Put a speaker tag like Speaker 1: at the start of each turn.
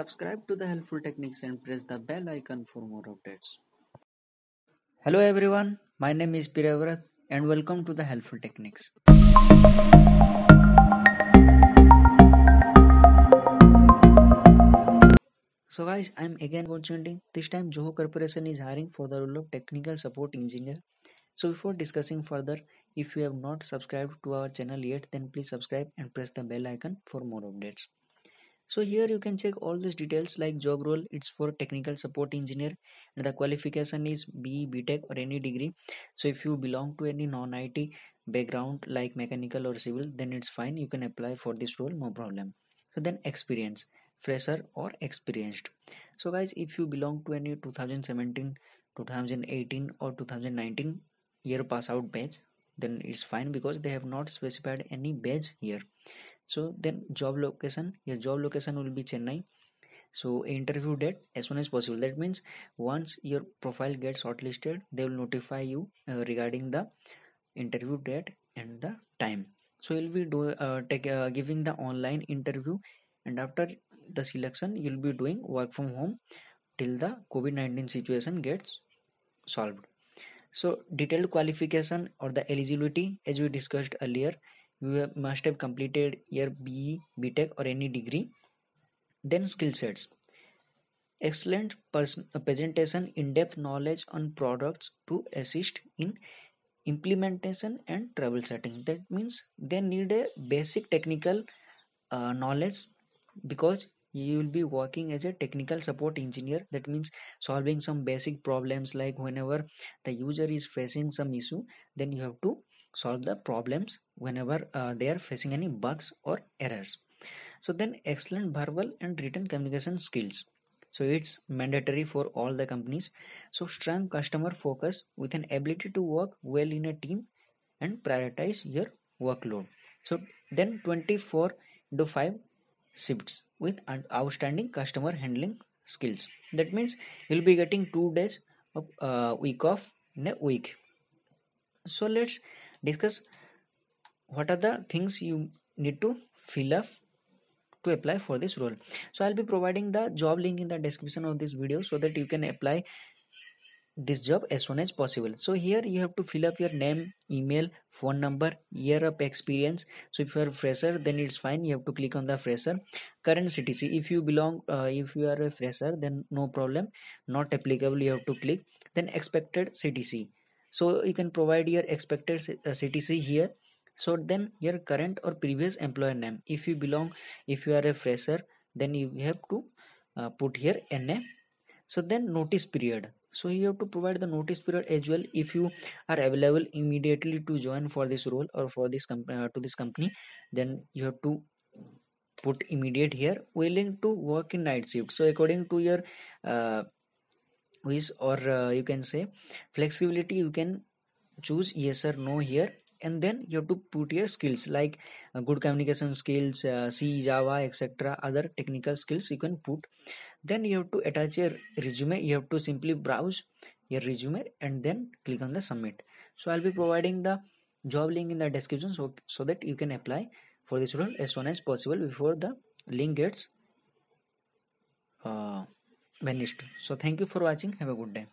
Speaker 1: Subscribe to the helpful techniques and press the bell icon for more updates. Hello everyone, my name is Piravrat and welcome to the helpful techniques. So guys, I'm again opportunity. This time Joho Corporation is hiring for the role of technical support engineer. So before discussing further, if you have not subscribed to our channel yet, then please subscribe and press the bell icon for more updates so here you can check all these details like job role it's for technical support engineer and the qualification is be Tech or any degree so if you belong to any non-it background like mechanical or civil then it's fine you can apply for this role no problem so then experience fresher or experienced so guys if you belong to any 2017 2018 or 2019 year pass out batch then it's fine because they have not specified any batch here so then job location your job location will be chennai so interview date as soon as possible that means once your profile gets shortlisted they will notify you uh, regarding the interview date and the time so you'll be do, uh, take, uh, giving the online interview and after the selection you'll be doing work from home till the covid-19 situation gets solved so detailed qualification or the eligibility as we discussed earlier you must have completed your BE, BTEC or any degree. Then skill sets. Excellent pers- presentation, in-depth knowledge on products to assist in implementation and troubleshooting. That means they need a basic technical uh, knowledge because you will be working as a technical support engineer that means solving some basic problems like whenever the user is facing some issue then you have to solve the problems whenever uh, they are facing any bugs or errors so then excellent verbal and written communication skills so it's mandatory for all the companies so strong customer focus with an ability to work well in a team and prioritize your workload so then 24 to 5 shifts with outstanding customer handling skills that means you'll be getting two days of uh, week off in a week so let's discuss what are the things you need to fill up to apply for this role so i'll be providing the job link in the description of this video so that you can apply this job as soon as possible so here you have to fill up your name email phone number year of experience so if you are fresher then it's fine you have to click on the fresher current ctc if you belong uh, if you are a fresher then no problem not applicable you have to click then expected ctc so you can provide your expected ctc uh, here so then your current or previous employer name if you belong if you are a fresher then you have to uh, put here na so then notice period so you have to provide the notice period as well if you are available immediately to join for this role or for this company uh, to this company then you have to put immediate here willing to work in night shift so according to your uh, is or uh, you can say flexibility you can choose yes or no here and then you have to put your skills like uh, good communication skills uh, c java etc other technical skills you can put then you have to attach your resume you have to simply browse your resume and then click on the submit so i'll be providing the job link in the description so, so that you can apply for this role as soon as possible before the link gets uh, so thank you for watching have a good day